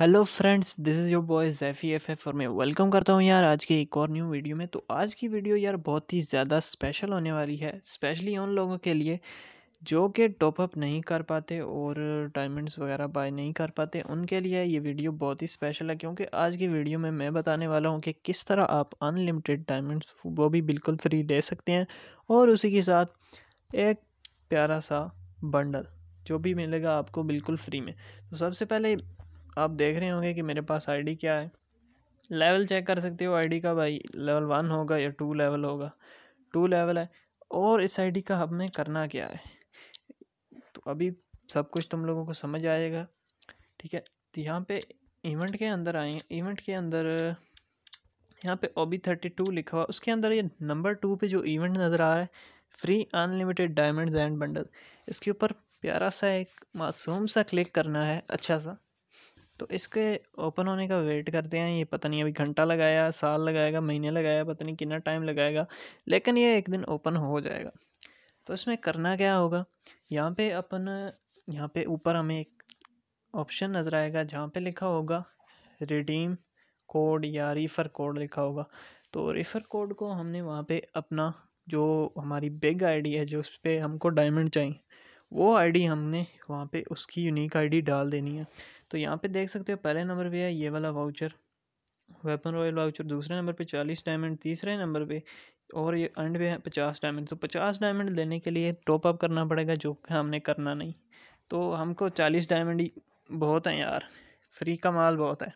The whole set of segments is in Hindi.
hello friends this is your boy Jaffy F F और मैं वेलकम करता हूँ यार आज के एक और न्यू वीडियो में तो आज की वीडियो यार बहुत ही ज़्यादा स्पेशल होने वाली है स्पेशली उन लोगों के लिए जो कि टॉपअप नहीं कर पाते और डायमंड्स वगैरह बाय नहीं कर पाते उनके लिए ये वीडियो बहुत ही स्पेशल है क्योंकि आज की वीडियो में मैं बताने वाला हूँ कि किस तरह आप अनलिमिटेड डायमंड्स वो भी बिल्कुल फ्री ले सकते हैं और उसी के साथ एक प्यारा सा बंडल जो भी मिलेगा आपको बिल्कुल फ्री में तो सबसे पहले आप देख रहे होंगे कि मेरे पास आईडी क्या है लेवल चेक कर सकते हो आईडी का भाई लेवल वन होगा या टू लेवल होगा टू लेवल है और इस आईडी का हमें करना क्या है तो अभी सब कुछ तुम लोगों को समझ आएगा ठीक है तो यहाँ पे इवेंट के अंदर आए इवेंट के अंदर यहाँ पे ओ बी थर्टी टू लिखा हुआ उसके अंदर ये नंबर टू पे जो इवेंट नज़र आ रहा है free unlimited diamonds and bundle इसके ऊपर प्यारा सा एक मासूम सा क्लिक करना है अच्छा सा तो इसके ओपन होने का वेट करते हैं ये पता नहीं अभी घंटा लगाया साल लगाएगा महीने लगाया पता नहीं कितना टाइम लगाएगा लेकिन ये एक दिन ओपन हो जाएगा तो इसमें करना क्या होगा यहाँ पे अपन यहाँ पे ऊपर हमें एक ऑप्शन नज़र आएगा जहाँ पे लिखा होगा रिडीम कोड या रीफ़र कोड लिखा होगा तो रिफ़र कोड को हमने वहाँ पे अपना जो हमारी बिग आईडी है जो उस पर हमको डायमंड चाहिए वो आईडी हमने वहाँ पे उसकी यूनिक आईडी डाल देनी है तो यहाँ पे देख सकते हो पहले नंबर पे है ये वाला वाउचर वेपन रॉयल वाउचर दूसरे नंबर पे चालीस डायमंड तीसरे नंबर पे और ये एंड पे है पचास डायमंड तो पचास डायमंड लेने के लिए टॉप अप करना पड़ेगा जो हमने करना नहीं तो हमको चालीस डायमंड ही बहुत है यार फ्री का माल बहुत है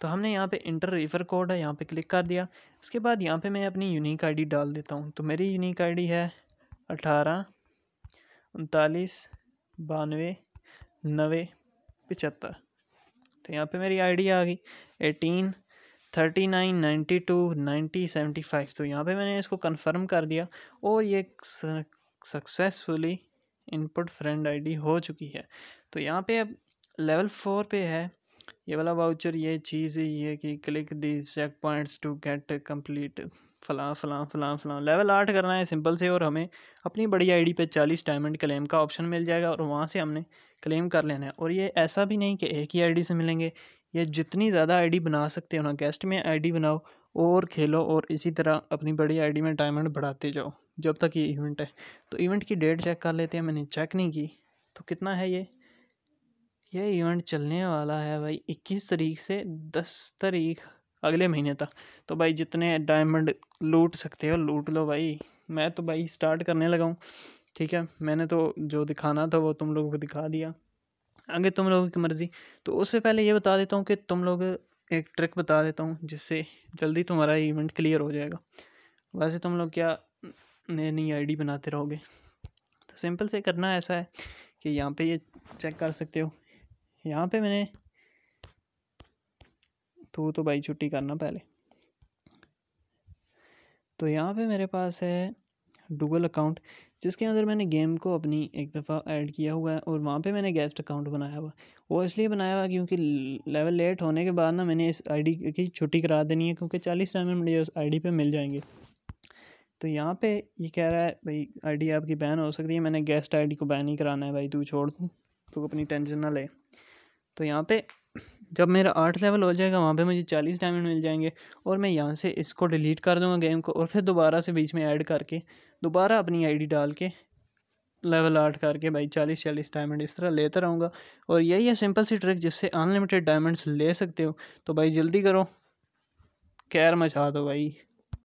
तो हमने यहाँ पे इंटर रिफर कोड है यहाँ पे क्लिक कर दिया उसके बाद यहाँ पे मैं अपनी यूनिक आईडी डाल देता हूँ तो मेरी यूनिक आईडी है अठारह उनतालीस बानवे नवे पचहत्तर तो यहाँ पे मेरी आईडी आ गई eighteen thirty nine ninety two ninety seventy five तो यहाँ पे मैंने इसको कंफर्म कर दिया और ये सक्सेसफुली इनपुट फ्रेंड आईडी हो चुकी है तो यहाँ पे अब लेवल फोर पे है ये वाला वाउचर ये चीज़ ही है कि click the check points to get complete फलां फलां फलां फलां लेवल आठ करना है सिंपल से और हमें अपनी बड़ी आईडी पे चालीस डायमंड क्लेम का ऑप्शन मिल जाएगा और वहाँ से हमने क्लेम कर लेना है और ये ऐसा भी नहीं कि एक ही आईडी से मिलेंगे ये जितनी ज़्यादा आईडी बना सकते हो ना गेस्ट में डी बनाओ और खेलो और इसी तरह अपनी बड़ी डी में डायमंड बढ़ाते जाओ जब तक ये इवेंट है तो इवेंट की डेट चेक कर लेते हैं मैंने चेक नहीं की तो कितना है ये यह इवेंट चलने वाला है भाई इक्कीस तारीख से दस तारीख अगले महीने तक तो भाई जितने डायमंड लूट सकते हो लूट लो भाई मैं तो भाई स्टार्ट करने लगा हूँ ठीक है मैंने तो जो दिखाना था वो तुम लोगों को दिखा दिया आगे तुम लोगों की मर्ज़ी तो उससे पहले ये बता देता हूँ कि तुम लोग एक ट्रिक बता देता हूँ जिससे जल्दी तुम्हारा इवेंट क्लियर हो जाएगा वैसे तुम लोग क्या नई नई आईडी बनाते रहोगे तो सिंपल से करना ऐसा है कि यहाँ पे ये चेक कर सकते हो यहाँ पे मैंने तो तो भाई छुट्टी करना पहले तो यहाँ पे मेरे पास है डूगल अकाउंट जिसके अंदर मैंने गेम को अपनी एक दफ़ा ऐड किया हुआ है और वहाँ पे मैंने गेस्ट अकाउंट बनाया हुआ वो इसलिए बनाया हुआ क्योंकि लेवल लेट होने के बाद ना मैंने इस आईडी की छुट्टी करा देनी है क्योंकि चालीस में मुझे उस आईडी पे मिल जाएंगे तो यहाँ पे ये कह रहा है भाई आईडी आपकी बैन हो सकती है मैंने गेस्ट आईडी को बैन ही कराना है भाई तू छोड़ तू तो अपनी टेंशन ना ले तो यहाँ पे जब मेरा आठ लेवल हो जाएगा वहाँ पे मुझे चालीस डायमंड मिल जाएंगे और मैं यहाँ से इसको डिलीट कर दूँगा गेम को और फिर दोबारा से बीच में ऐड करके दोबारा अपनी आईडी डाल के लेवल आर्ट करके भाई चालीस चालीस डायमंड इस तरह लेता रहूँगा और यही है सिंपल सी ट्रिक जिससे अनलिमिटेड डायमंड्स ले सकते हो तो भाई जल्दी करो कैर मचा दो भाई